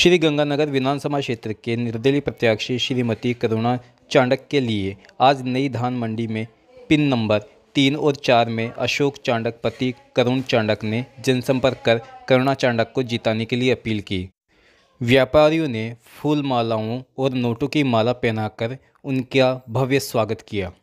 श्री गंगानगर विधानसभा क्षेत्र के निर्दलीय प्रत्याशी श्रीमती करुणा चांडक के लिए आज नई धान मंडी में पिन नंबर तीन और चार में अशोक चांडक पति करुण चांडक ने जनसंपर्क कर करुणा चांडक को जिताने के लिए अपील की व्यापारियों ने फूल मालाओं और नोटों की माला पहनाकर उनका भव्य स्वागत किया